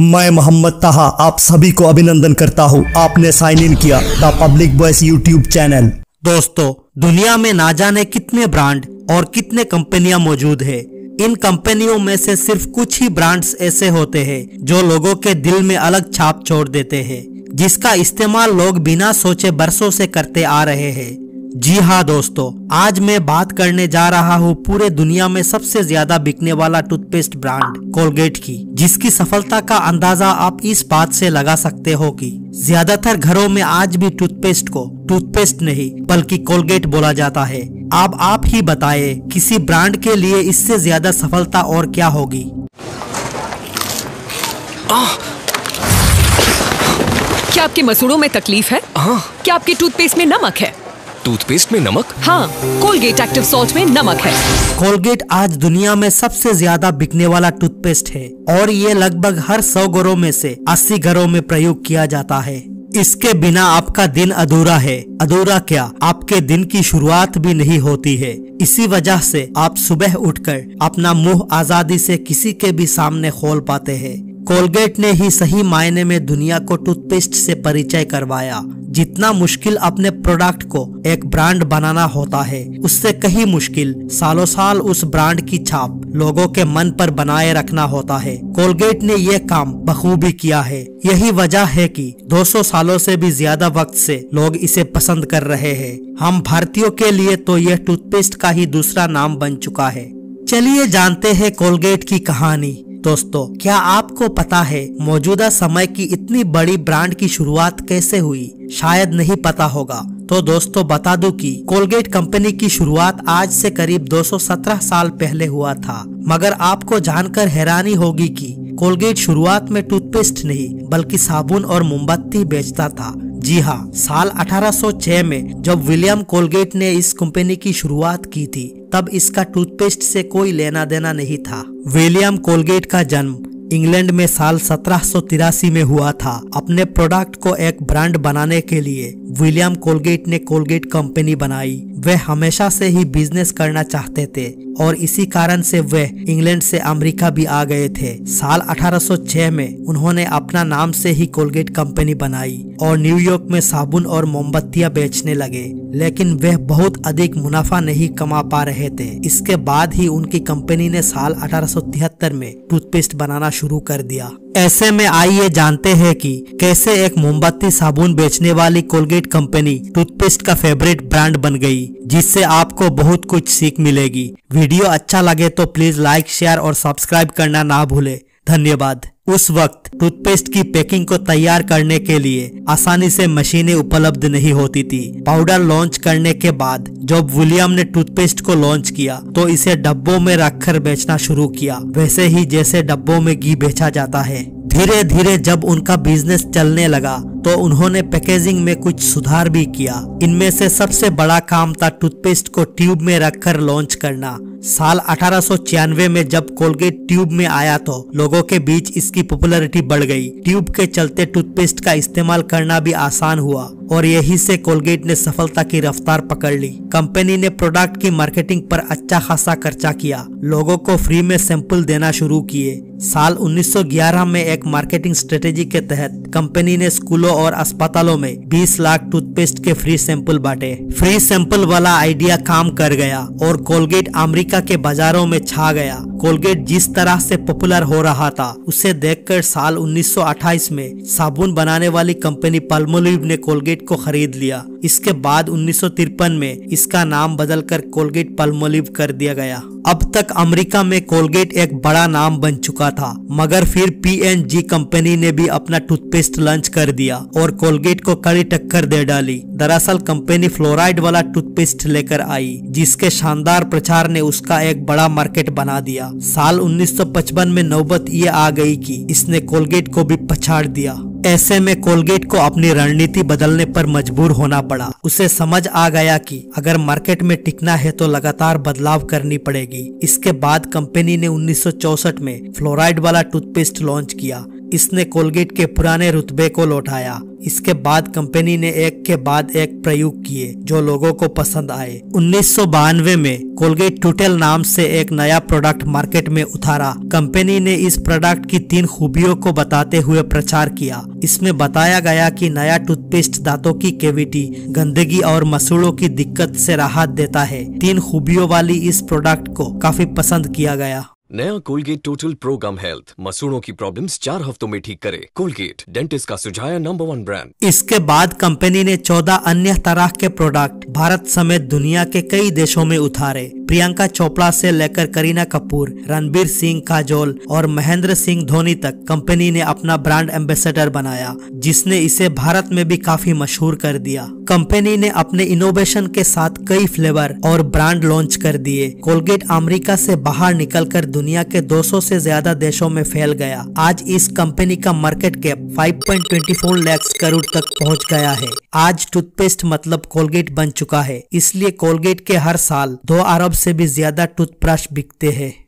मैं मोहम्मद तहा आप सभी को अभिनंदन करता हूँ आपने साइन इन किया the public boys YouTube channel दोस्तों दुनिया में ना जाने कितने ब्रांड और कितने कंपनियां मौजूद है इन कंपनियों में से सिर्फ कुछ ही ब्रांड्स ऐसे होते हैं जो लोगों के दिल में अलग छाप छोड़ देते हैं जिसका इस्तेमाल लोग बिना सोचे बरसों से करते आ रहे हैं जी हाँ दोस्तों आज मैं बात करने जा रहा हूँ पूरे दुनिया में सबसे ज्यादा बिकने वाला टूथपेस्ट ब्रांड कोलगेट की जिसकी सफलता का अंदाजा आप इस बात से लगा सकते हो कि ज्यादातर घरों में आज भी टूथपेस्ट को टूथपेस्ट नहीं बल्कि कोलगेट बोला जाता है अब आप ही बताए किसी ब्रांड के लिए इससे ज्यादा सफलता और क्या होगी आ, क्या आपके मसूड़ों में तकलीफ है आ, हाँ। क्या आपके टूथपेस्ट में नमक है टूथपेस्ट में नमक हाँ कोलगेट एक्टिव सॉल्ट में नमक है कोलगेट आज दुनिया में सबसे ज्यादा बिकने वाला टूथपेस्ट है और ये लगभग हर सौ घरों में से 80 घरों में प्रयोग किया जाता है इसके बिना आपका दिन अधूरा है अधूरा क्या आपके दिन की शुरुआत भी नहीं होती है इसी वजह से आप सुबह उठकर अपना मुंह आजादी से किसी के भी सामने खोल पाते हैं कोलगेट ने ही सही मायने में दुनिया को टूथपेस्ट से परिचय करवाया जितना मुश्किल अपने प्रोडक्ट को एक ब्रांड बनाना होता है उससे कहीं मुश्किल सालों साल उस ब्रांड की छाप लोगों के मन पर बनाए रखना होता है कोलगेट ने यह काम बखूबी किया है यही वजह है कि 200 सालों से भी ज्यादा वक्त से लोग इसे पसंद कर रहे हैं हम भारतीयों के लिए तो यह टूथपेस्ट का ही दूसरा नाम बन चुका है चलिए जानते हैं कोलगेट की कहानी दोस्तों क्या आपको पता है मौजूदा समय की इतनी बड़ी ब्रांड की शुरुआत कैसे हुई शायद नहीं पता होगा तो दोस्तों बता दूं कि कोलगेट कंपनी की शुरुआत आज से करीब 217 साल पहले हुआ था मगर आपको जानकर हैरानी होगी कि कोलगेट शुरुआत में टूथपेस्ट नहीं बल्कि साबुन और मोमबत्ती बेचता था जी हाँ साल 1806 में जब विलियम कोलगेट ने इस कंपनी की शुरुआत की थी तब इसका टूथपेस्ट से कोई लेना देना नहीं था विलियम कोलगेट का जन्म इंग्लैंड में साल सत्रह में हुआ था अपने प्रोडक्ट को एक ब्रांड बनाने के लिए विलियम कोलगेट ने कोलगेट कंपनी बनाई वे हमेशा से ही बिजनेस करना चाहते थे और इसी कारण से वे इंग्लैंड से अमेरिका भी आ गए थे साल 1806 में उन्होंने अपना नाम से ही कोलगेट कंपनी बनाई और न्यूयॉर्क में साबुन और मोमबत्तियां बेचने लगे लेकिन वे बहुत अधिक मुनाफा नहीं कमा पा रहे थे इसके बाद ही उनकी कंपनी ने साल अठारह में टूथपेस्ट बनाना शुरू कर दिया ऐसे में आइए जानते हैं कि कैसे एक मोमबत्ती साबुन बेचने वाली कोलगेट कंपनी टूथपेस्ट का फेवरेट ब्रांड बन गई जिससे आपको बहुत कुछ सीख मिलेगी वीडियो अच्छा लगे तो प्लीज लाइक शेयर और सब्सक्राइब करना ना भूले धन्यवाद उस वक्त टूथपेस्ट की पैकिंग को तैयार करने के लिए आसानी से मशीनें उपलब्ध नहीं होती थी पाउडर लॉन्च करने के बाद जब विलियम ने टूथपेस्ट को लॉन्च किया तो इसे डब्बों में रखकर बेचना शुरू किया वैसे ही जैसे डब्बों में घी बेचा जाता है धीरे धीरे जब उनका बिजनेस चलने लगा तो उन्होंने पैकेजिंग में कुछ सुधार भी किया इनमें से सबसे बड़ा काम था टूथपेस्ट को ट्यूब में रखकर लॉन्च करना साल अठारह में जब कोलगेट ट्यूब में आया तो लोगों के बीच इसकी पॉपुलैरिटी बढ़ गई ट्यूब के चलते टूथपेस्ट का इस्तेमाल करना भी आसान हुआ और यही से कोलगेट ने सफलता की रफ्तार पकड़ ली कंपनी ने प्रोडक्ट की मार्केटिंग पर अच्छा खासा खर्चा किया लोगों को फ्री में सैंपल देना शुरू किए साल 1911 में एक मार्केटिंग स्ट्रेटेजी के तहत कंपनी ने स्कूलों और अस्पतालों में 20 लाख टूथपेस्ट के फ्री सैंपल बांटे फ्री सैंपल वाला आइडिया काम कर गया और कोलगेट अमेरिका के बाजारों में छा गया कोलगेट जिस तरह से पॉपुलर हो रहा था उसे देखकर साल 1928 में साबुन बनाने वाली कंपनी पल्मोलिव ने कोलगेट को खरीद लिया इसके बाद उन्नीस में इसका नाम बदलकर कोलगेट पल्मोलिव कर दिया गया अब तक अमेरिका में कोलगेट एक बड़ा नाम बन चुका था मगर फिर पीएनजी कंपनी ने भी अपना टूथपेस्ट लॉन्च कर दिया और कोलगेट को कड़ी टक्कर दे डाली दरअसल कंपनी फ्लोराइड वाला टूथपेस्ट लेकर आई जिसके शानदार प्रचार ने उसका एक बड़ा मार्केट बना दिया साल 1955 में नौबत ये आ गई कि इसने कोलगेट को भी पछाड़ दिया ऐसे में कोलगेट को अपनी रणनीति बदलने पर मजबूर होना पड़ा उसे समझ आ गया कि अगर मार्केट में टिकना है तो लगातार बदलाव करनी पड़ेगी इसके बाद कंपनी ने 1964 में फ्लोराइड वाला टूथपेस्ट लॉन्च किया इसने कोलगेट के पुराने रुतबे को लौटाया इसके बाद कंपनी ने एक के बाद एक प्रयोग किए जो लोगों को पसंद आए उन्नीस में कोलगेट टूटेल नाम से एक नया प्रोडक्ट मार्केट में उतारा कंपनी ने इस प्रोडक्ट की तीन खूबियों को बताते हुए प्रचार किया इसमें बताया गया कि नया टूथपेस्ट दांतों की केविटी गंदगी और मसूड़ों की दिक्कत से राहत देता है तीन खूबियों वाली इस प्रोडक्ट को काफी पसंद किया गया नया Colgate total pro gum health मसूड़ों की प्रॉब्लम्स चार हफ्तों में ठीक करे कोलगेट डेंटिस्ट का सुझाया नंबर वन ब्रांड इसके बाद कंपनी ने चौदह अन्य तरह के प्रोडक्ट भारत समेत दुनिया के कई देशों में उतारे प्रियंका चोपड़ा से लेकर करीना कपूर रणबीर सिंह काजोल और महेंद्र सिंह धोनी तक कंपनी ने अपना ब्रांड एम्बेसडर बनाया जिसने इसे भारत में भी काफी मशहूर कर दिया कंपनी ने अपने इनोवेशन के साथ कई फ्लेवर और ब्रांड लॉन्च कर दिए कोलगेट अमेरिका से बाहर निकलकर दुनिया दुनिया के 200 से ज्यादा देशों में फैल गया आज इस कंपनी का मार्केट कैप 5.24 लाख करोड़ तक पहुंच गया है आज टूथपेस्ट मतलब कोलगेट बन चुका है इसलिए कोलगेट के हर साल दो अरब से भी ज्यादा टूथब्रश बिकते हैं